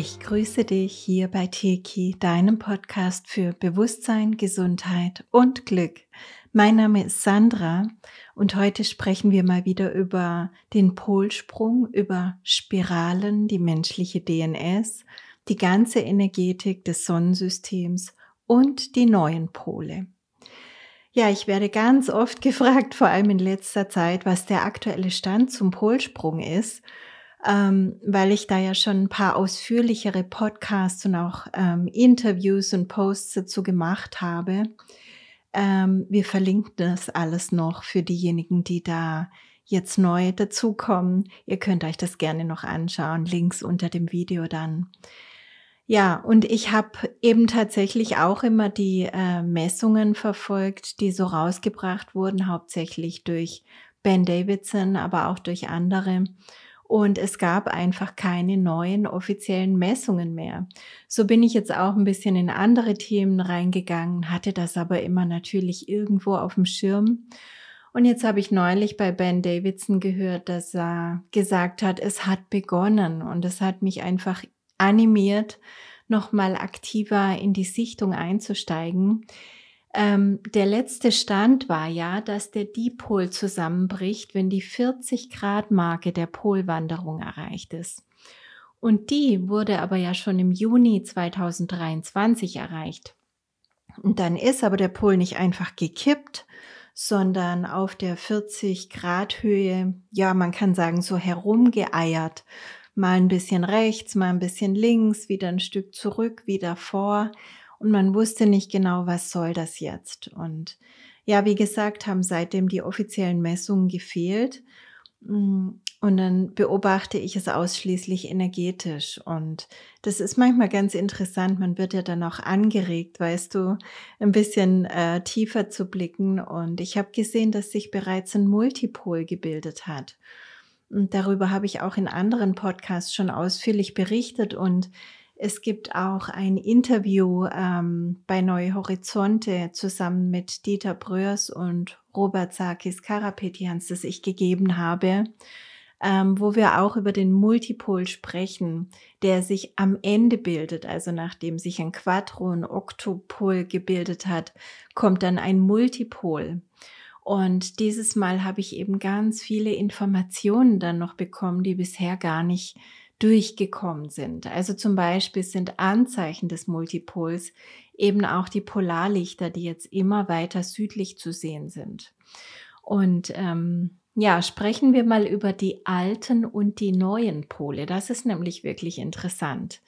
Ich grüße dich hier bei Teki, deinem Podcast für Bewusstsein, Gesundheit und Glück. Mein Name ist Sandra und heute sprechen wir mal wieder über den Polsprung, über Spiralen, die menschliche DNS, die ganze Energetik des Sonnensystems und die neuen Pole. Ja, ich werde ganz oft gefragt, vor allem in letzter Zeit, was der aktuelle Stand zum Polsprung ist ähm, weil ich da ja schon ein paar ausführlichere Podcasts und auch ähm, Interviews und Posts dazu gemacht habe. Ähm, wir verlinken das alles noch für diejenigen, die da jetzt neu dazukommen. Ihr könnt euch das gerne noch anschauen, links unter dem Video dann. Ja, und ich habe eben tatsächlich auch immer die äh, Messungen verfolgt, die so rausgebracht wurden, hauptsächlich durch Ben Davidson, aber auch durch andere und es gab einfach keine neuen offiziellen Messungen mehr. So bin ich jetzt auch ein bisschen in andere Themen reingegangen, hatte das aber immer natürlich irgendwo auf dem Schirm. Und jetzt habe ich neulich bei Ben Davidson gehört, dass er gesagt hat, es hat begonnen und es hat mich einfach animiert, nochmal aktiver in die Sichtung einzusteigen. Ähm, der letzte Stand war ja, dass der Dipol zusammenbricht, wenn die 40 Grad Marke der Polwanderung erreicht ist. Und die wurde aber ja schon im Juni 2023 erreicht. Und dann ist aber der Pol nicht einfach gekippt, sondern auf der 40 Grad Höhe, ja, man kann sagen, so herumgeeiert. Mal ein bisschen rechts, mal ein bisschen links, wieder ein Stück zurück, wieder vor und man wusste nicht genau, was soll das jetzt. Und ja, wie gesagt, haben seitdem die offiziellen Messungen gefehlt. Mm, und dann beobachte ich es ausschließlich energetisch. Und das ist manchmal ganz interessant. Man wird ja dann auch angeregt, weißt du, ein bisschen äh, tiefer zu blicken. Und ich habe gesehen, dass sich bereits ein Multipol gebildet hat. Und darüber habe ich auch in anderen Podcasts schon ausführlich berichtet. Und es gibt auch ein Interview ähm, bei Neue Horizonte zusammen mit Dieter Bröers und Robert Sarkis Karapetians, das ich gegeben habe, ähm, wo wir auch über den Multipol sprechen, der sich am Ende bildet. Also nachdem sich ein Quadro, ein Oktopol gebildet hat, kommt dann ein Multipol. Und dieses Mal habe ich eben ganz viele Informationen dann noch bekommen, die bisher gar nicht durchgekommen sind. Also zum Beispiel sind Anzeichen des Multipols eben auch die Polarlichter, die jetzt immer weiter südlich zu sehen sind. Und ähm, ja, sprechen wir mal über die alten und die neuen Pole. Das ist nämlich wirklich interessant.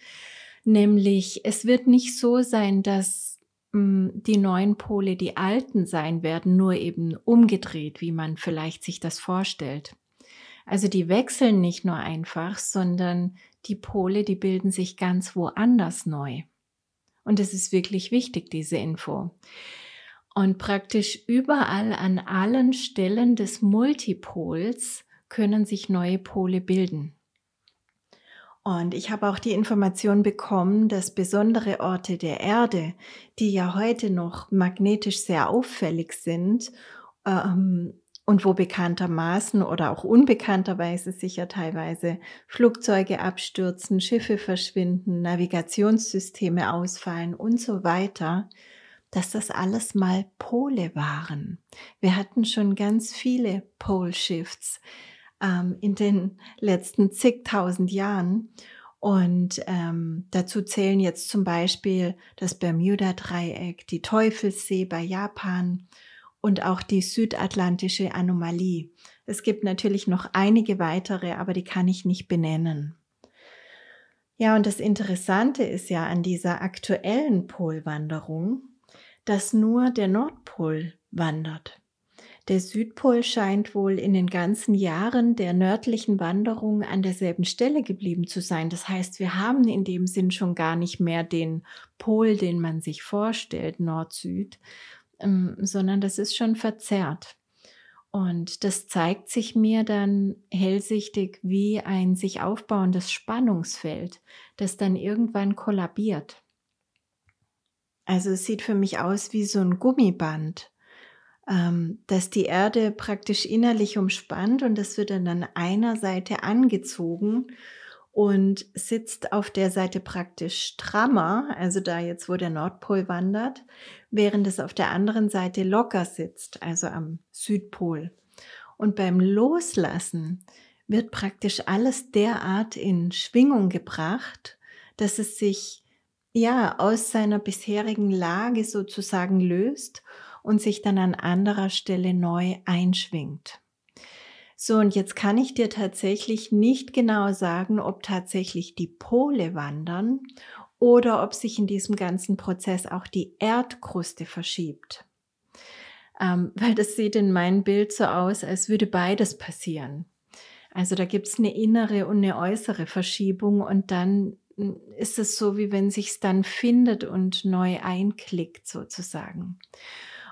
Nämlich, es wird nicht so sein, dass mh, hm, die neuen Pole die alten sein werden, nur eben umgedreht, wie man vielleicht sich das vorstellt. Also die wechseln nicht nur einfach, sondern die Pole, die bilden sich ganz woanders neu. Und es ist wirklich wichtig, diese Info. Und praktisch überall an allen Stellen des Multipols können sich neue Pole bilden. Und ich habe auch die Information bekommen, dass besondere Orte der Erde, die ja heute noch magnetisch sehr auffällig sind, ähm, und wo bekanntermaßen oder auch unbekannterweise sicher teilweise Flugzeuge abstürzen, Schiffe verschwinden, Navigationssysteme ausfallen und so weiter, dass das alles mal Pole waren. Wir hatten schon ganz viele Pole Shifts ähm, in den letzten zigtausend Jahren. Und ähm, dazu zählen jetzt zum Beispiel das Bermuda-Dreieck, die Teufelssee bei Japan und auch die südatlantische Anomalie. Es gibt natürlich noch einige weitere, aber die kann ich nicht benennen. Ja, und das Interessante ist ja an dieser aktuellen Polwanderung, dass nur der Nordpol wandert. Der Südpol scheint wohl in den ganzen Jahren der nördlichen Wanderung an derselben Stelle geblieben zu sein. Das heißt, wir haben in dem Sinn schon gar nicht mehr den Pol, den man sich vorstellt, Nord-Süd, ähm, sondern das ist schon verzerrt. Und das zeigt sich mir dann hellsichtig wie ein sich aufbauendes Spannungsfeld, das dann irgendwann kollabiert. Also es sieht für mich aus wie so ein Gummiband, ähm, dass die Erde praktisch innerlich umspannt und das wird dann an einer Seite angezogen und sitzt auf der Seite praktisch strammer, also da jetzt, wo der Nordpol wandert, während es auf der anderen Seite locker sitzt, also am Südpol. Und beim Loslassen wird praktisch alles derart in Schwingung gebracht, dass es sich ja aus seiner bisherigen Lage sozusagen löst und sich dann an anderer Stelle neu einschwingt. So, und jetzt kann ich dir tatsächlich nicht genau sagen, ob tatsächlich die Pole wandern oder ob sich in diesem ganzen Prozess auch die Erdkruste verschiebt. Ähm, weil das sieht in meinem Bild so aus, als würde beides passieren. Also da gibt es eine innere und eine äußere Verschiebung und dann hm, ist es so, wie wenn sich's dann findet und neu einklickt sozusagen.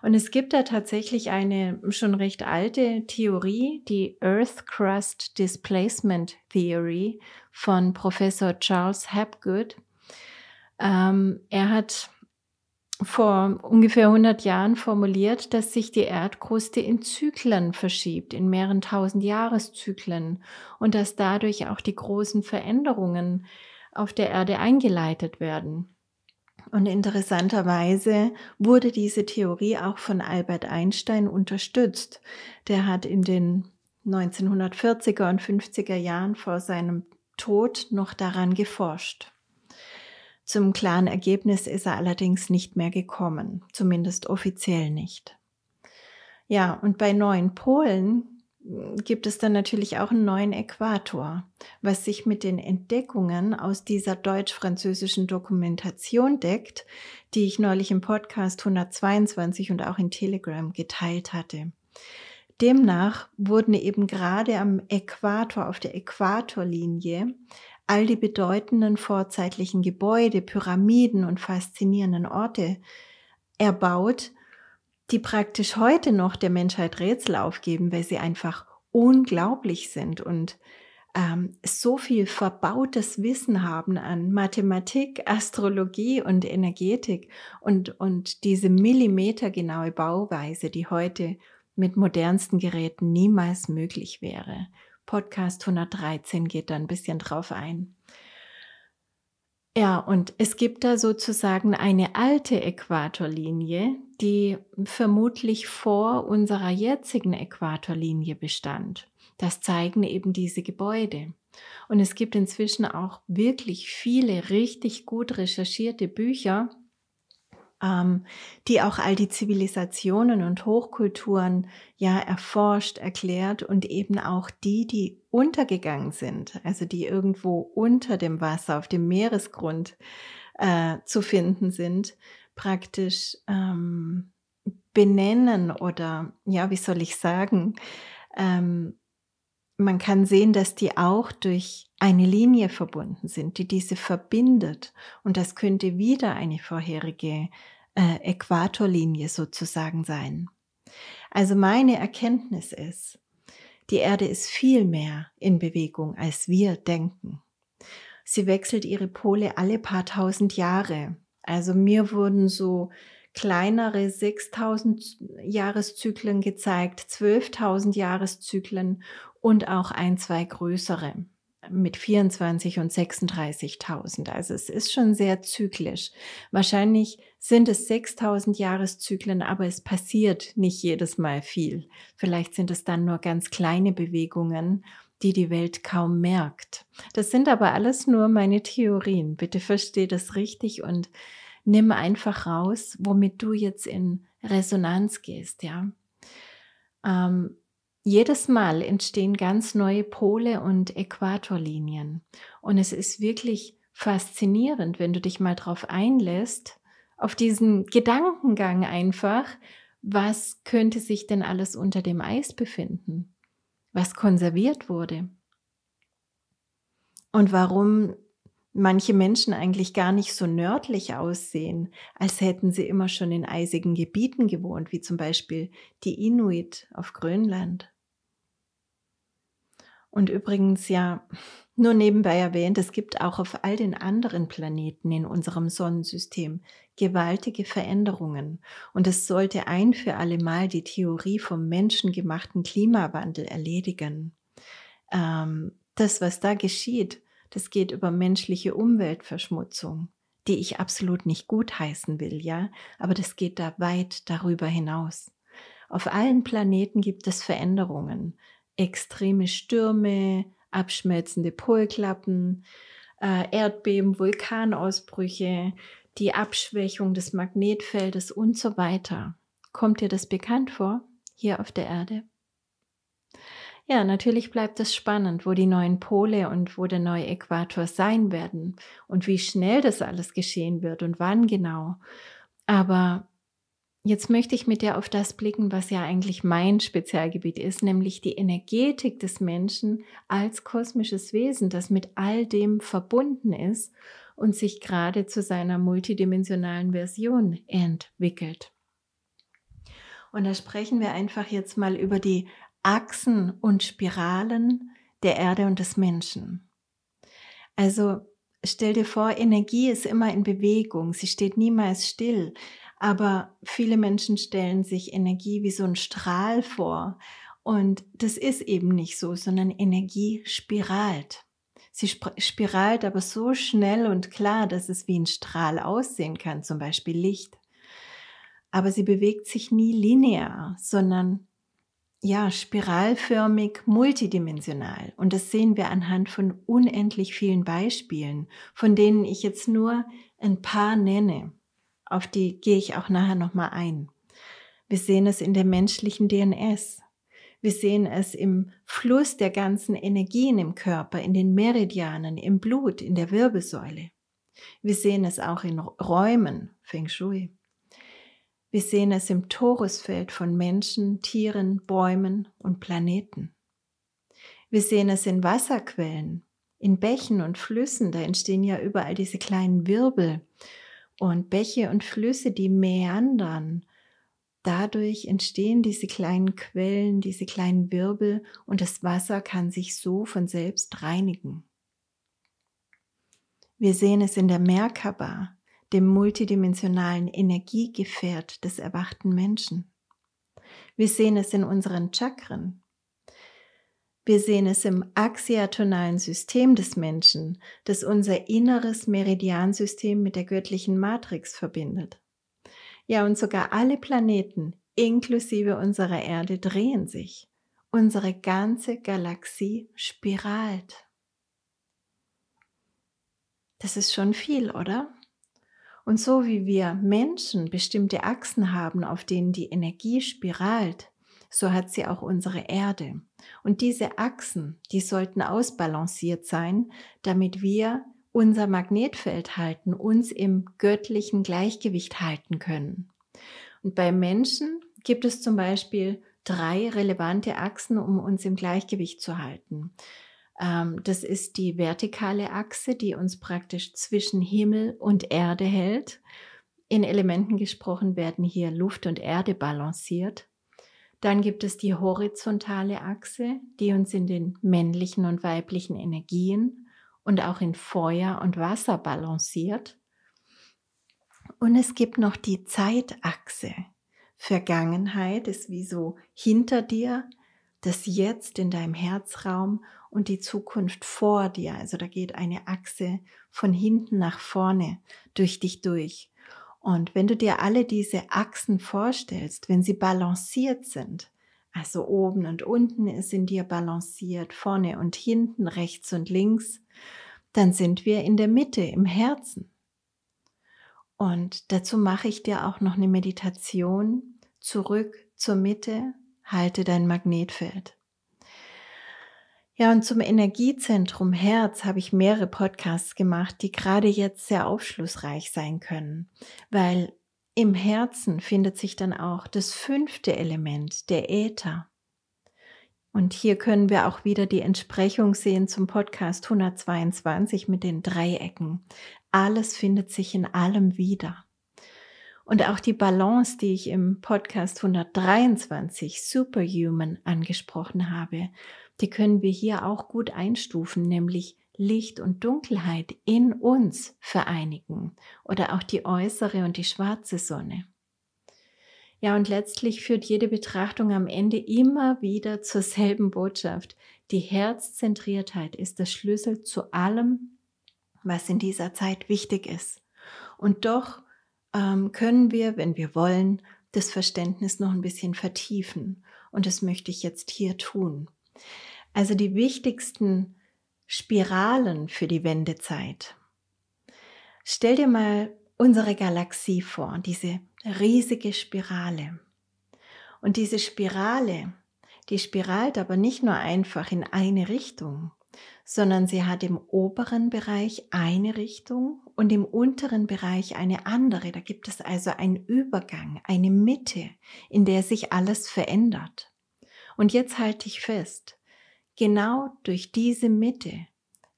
Und es gibt da tatsächlich eine schon recht alte Theorie, die Earth Crust Displacement Theory von Professor Charles Hapgood. Ähm, er hat vor ungefähr 100 Jahren formuliert, dass sich die Erdkruste in Zyklen verschiebt, in mehreren tausend Jahreszyklen und dass dadurch auch die großen Veränderungen auf der Erde eingeleitet werden. Und interessanterweise wurde diese Theorie auch von Albert Einstein unterstützt. Der hat in den 1940er und 50er Jahren vor seinem Tod noch daran geforscht. Zum klaren Ergebnis ist er allerdings nicht mehr gekommen, zumindest offiziell nicht. Ja, und bei neuen Polen gibt es dann natürlich auch einen neuen Äquator, was sich mit den Entdeckungen aus dieser deutsch-französischen Dokumentation deckt, die ich neulich im Podcast 122 und auch in Telegram geteilt hatte. Demnach wurden eben gerade am Äquator, auf der Äquatorlinie, all die bedeutenden vorzeitlichen Gebäude, Pyramiden und faszinierenden Orte erbaut, die praktisch heute noch der Menschheit Rätsel aufgeben, weil sie einfach unglaublich sind und ähm, so viel verbautes Wissen haben an Mathematik, Astrologie und Energetik und, und diese millimetergenaue Bauweise, die heute mit modernsten Geräten niemals möglich wäre. Podcast 113 geht da ein bisschen drauf ein. Ja, und es gibt da sozusagen eine alte Äquatorlinie, die vermutlich vor unserer jetzigen Äquatorlinie bestand. Das zeigen eben diese Gebäude. Und es gibt inzwischen auch wirklich viele richtig gut recherchierte Bücher ähm, die auch all die Zivilisationen und Hochkulturen ja erforscht, erklärt und eben auch die, die untergegangen sind, also die irgendwo unter dem Wasser, auf dem Meeresgrund äh, zu finden sind, praktisch ähm, benennen oder ja, wie soll ich sagen, ähm, man kann sehen, dass die auch durch eine Linie verbunden sind, die diese verbindet. Und das könnte wieder eine vorherige äh, Äquatorlinie sozusagen sein. Also meine Erkenntnis ist, die Erde ist viel mehr in Bewegung, als wir denken. Sie wechselt ihre Pole alle paar tausend Jahre. Also mir wurden so kleinere 6000 Jahreszyklen gezeigt, 12000 Jahreszyklen und auch ein, zwei größere mit 24 und 36.000. Also es ist schon sehr zyklisch. Wahrscheinlich sind es 6.000 Jahreszyklen, aber es passiert nicht jedes Mal viel. Vielleicht sind es dann nur ganz kleine Bewegungen, die die Welt kaum merkt. Das sind aber alles nur meine Theorien. Bitte verstehe das richtig und nimm einfach raus, womit du jetzt in Resonanz gehst, ja. Ähm, jedes Mal entstehen ganz neue Pole und Äquatorlinien. Und es ist wirklich faszinierend, wenn du dich mal drauf einlässt, auf diesen Gedankengang einfach, was könnte sich denn alles unter dem Eis befinden? Was konserviert wurde? Und warum manche Menschen eigentlich gar nicht so nördlich aussehen, als hätten sie immer schon in eisigen Gebieten gewohnt, wie zum Beispiel die Inuit auf Grönland. Und übrigens ja, nur nebenbei erwähnt, es gibt auch auf all den anderen Planeten in unserem Sonnensystem gewaltige Veränderungen. Und es sollte ein für allemal die Theorie vom menschengemachten Klimawandel erledigen. Ähm, das, was da geschieht, das geht über menschliche Umweltverschmutzung, die ich absolut nicht gutheißen will, ja, aber das geht da weit darüber hinaus. Auf allen Planeten gibt es Veränderungen extreme Stürme, abschmelzende Polklappen, äh, Erdbeben, Vulkanausbrüche, die Abschwächung des Magnetfeldes und so weiter. Kommt dir das bekannt vor, hier auf der Erde? Ja, natürlich bleibt es spannend, wo die neuen Pole und wo der neue Äquator sein werden und wie schnell das alles geschehen wird und wann genau. Aber Jetzt möchte ich mit dir auf das blicken, was ja eigentlich mein Spezialgebiet ist, nämlich die Energetik des Menschen als kosmisches Wesen, das mit all dem verbunden ist und sich gerade zu seiner multidimensionalen Version entwickelt. Und da sprechen wir einfach jetzt mal über die Achsen und Spiralen der Erde und des Menschen. Also stell dir vor, Energie ist immer in Bewegung, sie steht niemals still. Aber viele Menschen stellen sich Energie wie so ein Strahl vor. Und das ist eben nicht so, sondern Energie spiralt. Sie spiralt aber so schnell und klar, dass es wie ein Strahl aussehen kann, zum Beispiel Licht. Aber sie bewegt sich nie linear, sondern ja, spiralförmig, multidimensional. Und das sehen wir anhand von unendlich vielen Beispielen, von denen ich jetzt nur ein paar nenne. Auf die gehe ich auch nachher nochmal ein. Wir sehen es in der menschlichen DNS. Wir sehen es im Fluss der ganzen Energien im Körper, in den Meridianen, im Blut, in der Wirbelsäule. Wir sehen es auch in Räumen, Feng Shui. Wir sehen es im Torusfeld von Menschen, Tieren, Bäumen und Planeten. Wir sehen es in Wasserquellen, in Bächen und Flüssen, da entstehen ja überall diese kleinen Wirbel und Bäche und Flüsse, die meandern. Dadurch entstehen diese kleinen Quellen, diese kleinen Wirbel und das Wasser kann sich so von selbst reinigen. Wir sehen es in der Merkaba, dem multidimensionalen Energiegefährt des erwachten Menschen. Wir sehen es in unseren Chakren, wir sehen es im axiatonalen System des Menschen, das unser inneres Meridiansystem mit der göttlichen Matrix verbindet. Ja, und sogar alle Planeten, inklusive unserer Erde, drehen sich. Unsere ganze Galaxie spiralt. Das ist schon viel, oder? Und so wie wir Menschen bestimmte Achsen haben, auf denen die Energie spiralt, so hat sie auch unsere Erde. Und diese Achsen, die sollten ausbalanciert sein, damit wir unser Magnetfeld halten, uns im göttlichen Gleichgewicht halten können. Und bei Menschen gibt es zum Beispiel drei relevante Achsen, um uns im Gleichgewicht zu halten. Ähm, das ist die vertikale Achse, die uns praktisch zwischen Himmel und Erde hält. In Elementen gesprochen werden hier Luft und Erde balanciert. Dann gibt es die horizontale Achse, die uns in den männlichen und weiblichen Energien und auch in Feuer und Wasser balanciert. Und es gibt noch die Zeitachse. Vergangenheit ist wie so hinter dir, das Jetzt in deinem Herzraum und die Zukunft vor dir. Also da geht eine Achse von hinten nach vorne durch dich durch. Und wenn du dir alle diese Achsen vorstellst, wenn sie balanciert sind, also oben und unten ist in dir balanciert, vorne und hinten, rechts und links, dann sind wir in der Mitte, im Herzen. Und dazu mache ich dir auch noch eine Meditation zurück zur Mitte, halte dein Magnetfeld. Ja, und zum Energiezentrum Herz habe ich mehrere Podcasts gemacht, die gerade jetzt sehr aufschlussreich sein können, weil im Herzen findet sich dann auch das fünfte Element, der Äther. Und hier können wir auch wieder die Entsprechung sehen zum Podcast 122 mit den Dreiecken. Alles findet sich in allem wieder. Und auch die Balance, die ich im Podcast 123 Superhuman angesprochen habe, die können wir hier auch gut einstufen, nämlich Licht und Dunkelheit in uns vereinigen oder auch die äußere und die schwarze Sonne. Ja, und letztlich führt jede Betrachtung am Ende immer wieder zur selben Botschaft. Die Herzzentriertheit ist der Schlüssel zu allem, was in dieser Zeit wichtig ist. Und doch ähm, können wir, wenn wir wollen, das Verständnis noch ein bisschen vertiefen. Und das möchte ich jetzt hier tun. Also die wichtigsten Spiralen für die Wendezeit. Stell dir mal unsere Galaxie vor, diese riesige Spirale. Und diese Spirale, die spiralt aber nicht nur einfach in eine Richtung, sondern sie hat im oberen Bereich eine Richtung und im unteren Bereich eine andere. Da gibt es also einen Übergang, eine Mitte, in der sich alles verändert. Und jetzt halte ich fest, genau durch diese Mitte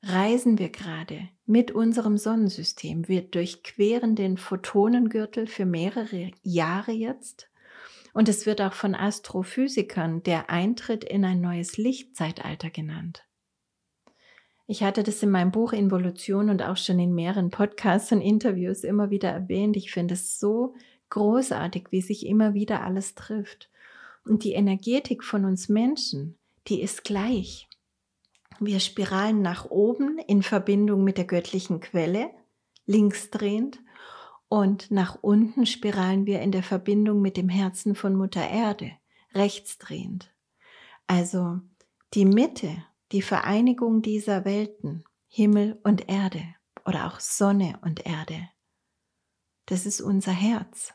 reisen wir gerade mit unserem Sonnensystem. Wir durchqueren den Photonengürtel für mehrere Jahre jetzt. Und es wird auch von Astrophysikern der Eintritt in ein neues Lichtzeitalter genannt. Ich hatte das in meinem Buch Involution und auch schon in mehreren Podcasts und Interviews immer wieder erwähnt. Ich finde es so großartig, wie sich immer wieder alles trifft. Und die Energetik von uns Menschen, die ist gleich. Wir spiralen nach oben in Verbindung mit der göttlichen Quelle, links drehend, und nach unten spiralen wir in der Verbindung mit dem Herzen von Mutter Erde, rechts drehend. Also die Mitte, die Vereinigung dieser Welten, Himmel und Erde oder auch Sonne und Erde. Das ist unser Herz.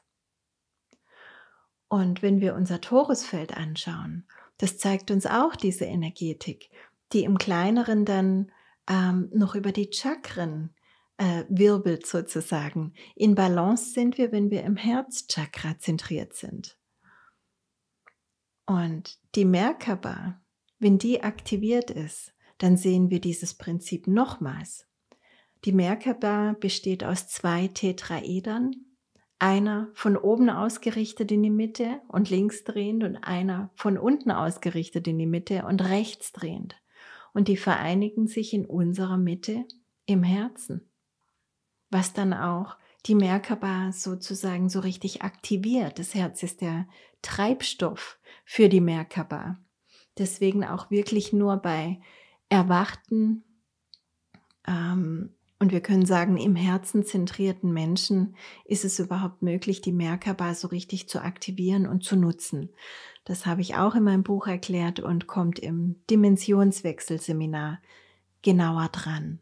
Und wenn wir unser Torusfeld anschauen, das zeigt uns auch diese Energetik, die im Kleineren dann ähm, noch über die Chakren äh, wirbelt sozusagen. In Balance sind wir, wenn wir im Herzchakra zentriert sind. Und die Merkaba, wenn die aktiviert ist, dann sehen wir dieses Prinzip nochmals. Die Merkaba besteht aus zwei Tetraedern, einer von oben ausgerichtet in die Mitte und links drehend und einer von unten ausgerichtet in die Mitte und rechts drehend. Und die vereinigen sich in unserer Mitte im Herzen. Was dann auch die Merkaba sozusagen so richtig aktiviert. Das Herz ist der Treibstoff für die Merkaba. Deswegen auch wirklich nur bei erwachten ähm, und wir können sagen, im Herzen zentrierten Menschen ist es überhaupt möglich, die Merkaba so richtig zu aktivieren und zu nutzen. Das habe ich auch in meinem Buch erklärt und kommt im Dimensionswechselseminar genauer dran.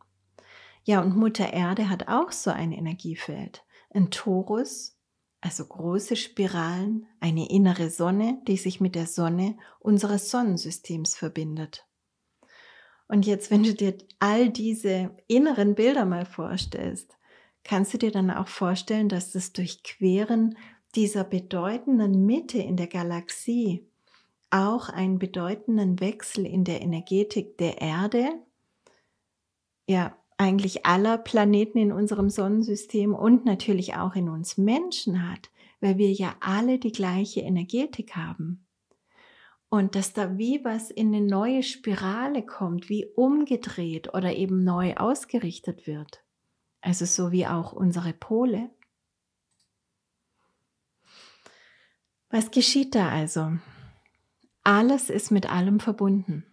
Ja, und Mutter Erde hat auch so ein Energiefeld. Ein Torus, also große Spiralen, eine innere Sonne, die sich mit der Sonne unseres Sonnensystems verbindet. Und jetzt, wenn du dir all diese inneren Bilder mal vorstellst, kannst du dir dann auch vorstellen, dass das Durchqueren dieser bedeutenden Mitte in der Galaxie auch einen bedeutenden Wechsel in der Energetik der Erde, ja, eigentlich aller Planeten in unserem Sonnensystem und natürlich auch in uns Menschen hat, weil wir ja alle die gleiche Energetik haben und dass da wie was in eine neue Spirale kommt, wie umgedreht oder eben neu ausgerichtet wird. Also so wie auch unsere Pole. Was geschieht da also? Alles ist mit allem verbunden.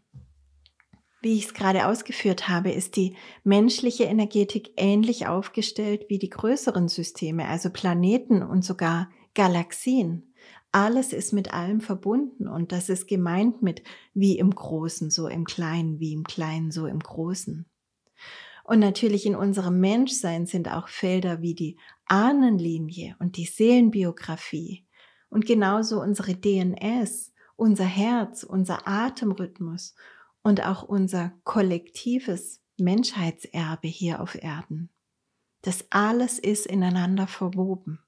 Wie ich es gerade ausgeführt habe, ist die menschliche Energetik ähnlich aufgestellt wie die größeren Systeme, also Planeten und sogar Galaxien. Alles ist mit allem verbunden und das ist gemeint mit wie im Großen, so im Kleinen, wie im Kleinen, so im Großen. Und natürlich in unserem Menschsein sind auch Felder wie die Ahnenlinie und die Seelenbiografie und genauso unsere DNS, unser Herz, unser Atemrhythmus und auch unser kollektives Menschheitserbe hier auf Erden. Das alles ist ineinander verwoben.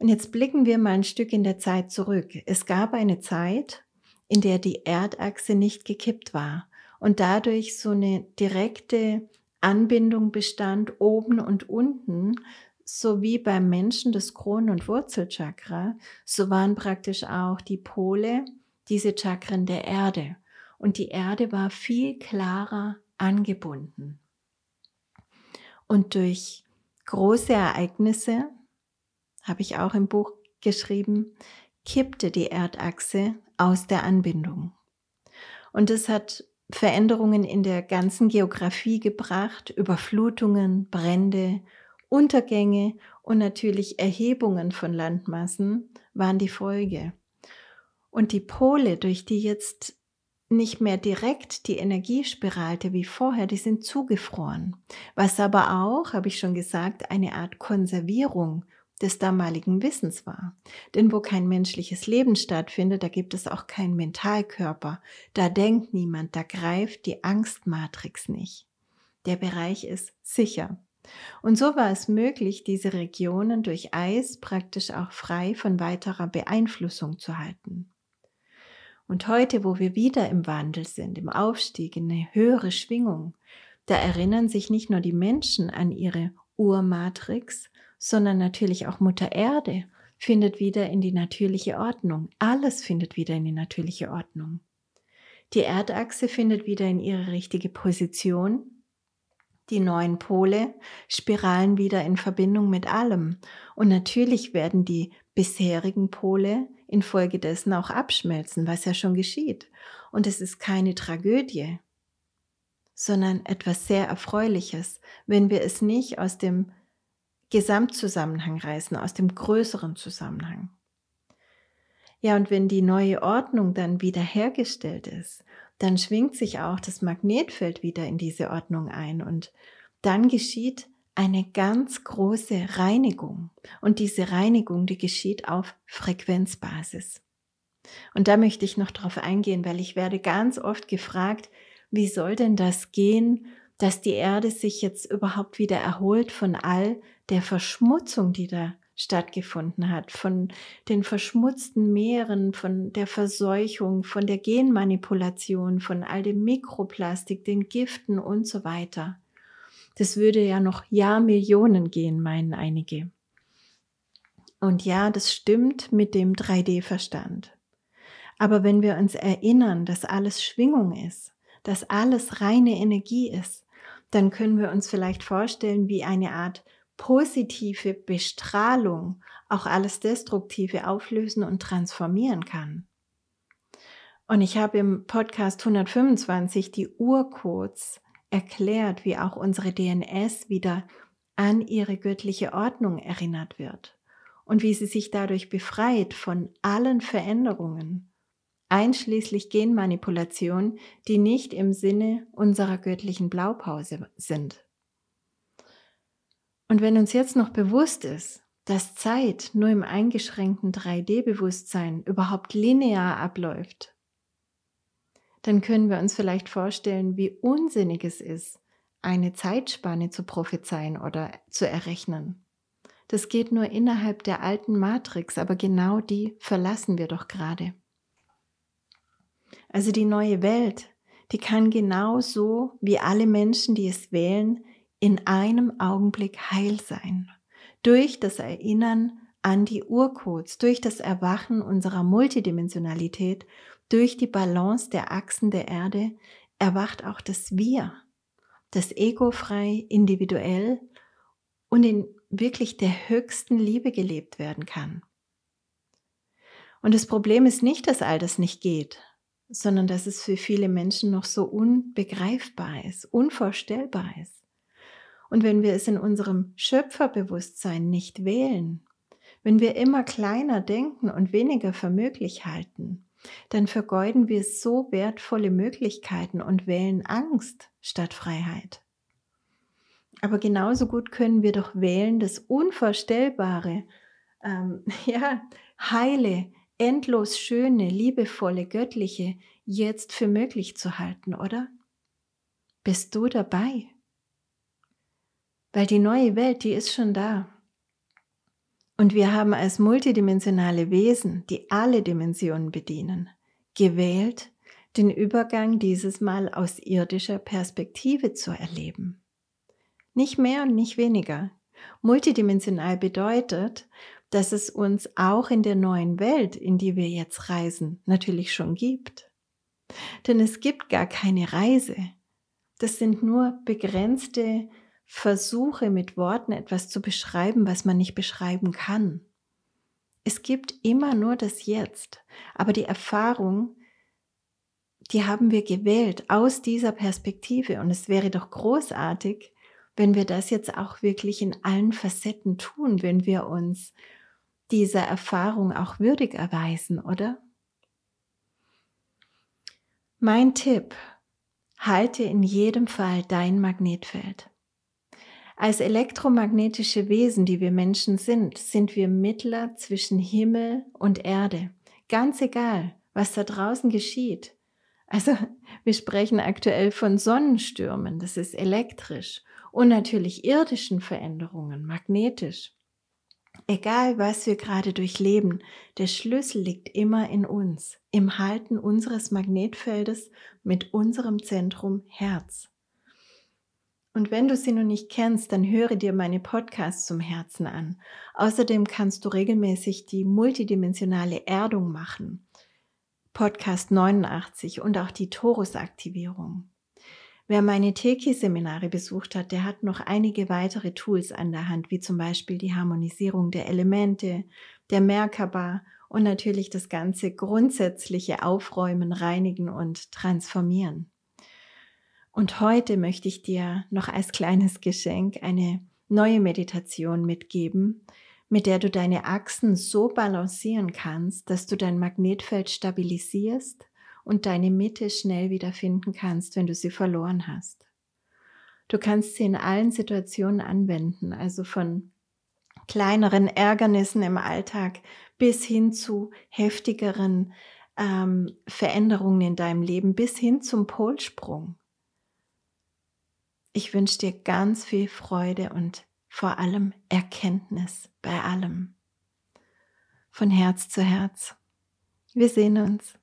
Und jetzt blicken wir mal ein Stück in der Zeit zurück. Es gab eine Zeit, in der die Erdachse nicht gekippt war und dadurch so eine direkte Anbindung bestand oben und unten, so wie beim Menschen das Kronen- und Wurzelchakra, so waren praktisch auch die Pole diese Chakren der Erde. Und die Erde war viel klarer angebunden. Und durch große Ereignisse, habe ich auch im Buch geschrieben, kippte die Erdachse aus der Anbindung. Und es hat Veränderungen in der ganzen Geografie gebracht, Überflutungen, Brände, Untergänge und natürlich Erhebungen von Landmassen waren die Folge. Und die Pole, durch die jetzt nicht mehr direkt die Energie spiralte wie vorher, die sind zugefroren. Was aber auch, habe ich schon gesagt, eine Art Konservierung des damaligen Wissens war. Denn wo kein menschliches Leben stattfindet, da gibt es auch keinen Mentalkörper. Da denkt niemand, da greift die Angstmatrix nicht. Der Bereich ist sicher. Und so war es möglich, diese Regionen durch Eis praktisch auch frei von weiterer Beeinflussung zu halten. Und heute, wo wir wieder im Wandel sind, im Aufstieg in eine höhere Schwingung, da erinnern sich nicht nur die Menschen an ihre Urmatrix, sondern natürlich auch Mutter Erde findet wieder in die natürliche Ordnung. Alles findet wieder in die natürliche Ordnung. Die Erdachse findet wieder in ihre richtige Position. Die neuen Pole spiralen wieder in Verbindung mit allem. Und natürlich werden die bisherigen Pole infolgedessen auch abschmelzen, was ja schon geschieht. Und es ist keine Tragödie, sondern etwas sehr Erfreuliches, wenn wir es nicht aus dem Gesamtzusammenhang reißen, aus dem größeren Zusammenhang. Ja, und wenn die neue Ordnung dann wiederhergestellt ist, dann schwingt sich auch das Magnetfeld wieder in diese Ordnung ein und dann geschieht eine ganz große Reinigung. Und diese Reinigung, die geschieht auf Frequenzbasis. Und da möchte ich noch darauf eingehen, weil ich werde ganz oft gefragt, wie soll denn das gehen, dass die Erde sich jetzt überhaupt wieder erholt von all der Verschmutzung, die da stattgefunden hat, von den verschmutzten Meeren, von der Verseuchung, von der Genmanipulation, von all dem Mikroplastik, den Giften und so weiter. Das würde ja noch Jahrmillionen gehen, meinen einige. Und ja, das stimmt mit dem 3D-Verstand. Aber wenn wir uns erinnern, dass alles Schwingung ist, dass alles reine Energie ist, dann können wir uns vielleicht vorstellen, wie eine Art positive Bestrahlung auch alles Destruktive auflösen und transformieren kann. Und ich habe im Podcast 125 die Urcodes erklärt, wie auch unsere DNS wieder an ihre göttliche Ordnung erinnert wird und wie sie sich dadurch befreit von allen Veränderungen, einschließlich Genmanipulation, die nicht im Sinne unserer göttlichen Blaupause sind. Und wenn uns jetzt noch bewusst ist, dass Zeit nur im eingeschränkten 3D-Bewusstsein überhaupt linear abläuft, dann können wir uns vielleicht vorstellen, wie unsinnig es ist, eine Zeitspanne zu prophezeien oder zu errechnen. Das geht nur innerhalb der alten Matrix, aber genau die verlassen wir doch gerade. Also die neue Welt, die kann genauso wie alle Menschen, die es wählen, in einem Augenblick heil sein. Durch das Erinnern an die Urcodes, durch das Erwachen unserer Multidimensionalität, durch die Balance der Achsen der Erde erwacht auch das Wir, das egofrei, individuell und in wirklich der höchsten Liebe gelebt werden kann. Und das Problem ist nicht, dass all das nicht geht, sondern dass es für viele Menschen noch so unbegreifbar ist, unvorstellbar ist. Und wenn wir es in unserem Schöpferbewusstsein nicht wählen, wenn wir immer kleiner denken und weniger für möglich halten, dann vergeuden wir so wertvolle Möglichkeiten und wählen Angst statt Freiheit. Aber genauso gut können wir doch wählen das Unvorstellbare, ähm, ja, heile, endlos schöne, liebevolle, göttliche jetzt für möglich zu halten, oder? Bist du dabei? weil die neue Welt, die ist schon da. Und wir haben als multidimensionale Wesen, die alle Dimensionen bedienen, gewählt, den Übergang dieses Mal aus irdischer Perspektive zu erleben. Nicht mehr und nicht weniger. Multidimensional bedeutet, dass es uns auch in der neuen Welt, in die wir jetzt reisen, natürlich schon gibt. Denn es gibt gar keine Reise. Das sind nur begrenzte versuche mit Worten etwas zu beschreiben, was man nicht beschreiben kann. Es gibt immer nur das Jetzt, aber die Erfahrung, die haben wir gewählt aus dieser Perspektive und es wäre doch großartig, wenn wir das jetzt auch wirklich in allen Facetten tun, wenn wir uns dieser Erfahrung auch würdig erweisen, oder? Mein Tipp, halte in jedem Fall dein Magnetfeld. Als elektromagnetische Wesen, die wir Menschen sind, sind wir Mittler zwischen Himmel und Erde. Ganz egal, was da draußen geschieht. Also wir sprechen aktuell von Sonnenstürmen, das ist elektrisch und natürlich irdischen Veränderungen, magnetisch. Egal, was wir gerade durchleben, der Schlüssel liegt immer in uns, im Halten unseres Magnetfeldes mit unserem Zentrum Herz. Und wenn du sie noch nicht kennst, dann höre dir meine Podcasts zum Herzen an. Außerdem kannst du regelmäßig die multidimensionale Erdung machen, Podcast 89 und auch die Torusaktivierung. Wer meine Teki-Seminare besucht hat, der hat noch einige weitere Tools an der Hand, wie zum Beispiel die Harmonisierung der Elemente, der Merkaba und natürlich das ganze grundsätzliche Aufräumen, Reinigen und Transformieren. Und heute möchte ich dir noch als kleines Geschenk eine neue Meditation mitgeben, mit der du deine Achsen so balancieren kannst, dass du dein Magnetfeld stabilisierst und deine Mitte schnell wiederfinden kannst, wenn du sie verloren hast. Du kannst sie in allen Situationen anwenden, also von kleineren Ärgernissen im Alltag bis hin zu heftigeren ähm, Veränderungen in deinem Leben, bis hin zum Polsprung. Ich wünsche dir ganz viel Freude und vor allem Erkenntnis bei allem. Von Herz zu Herz. Wir sehen uns.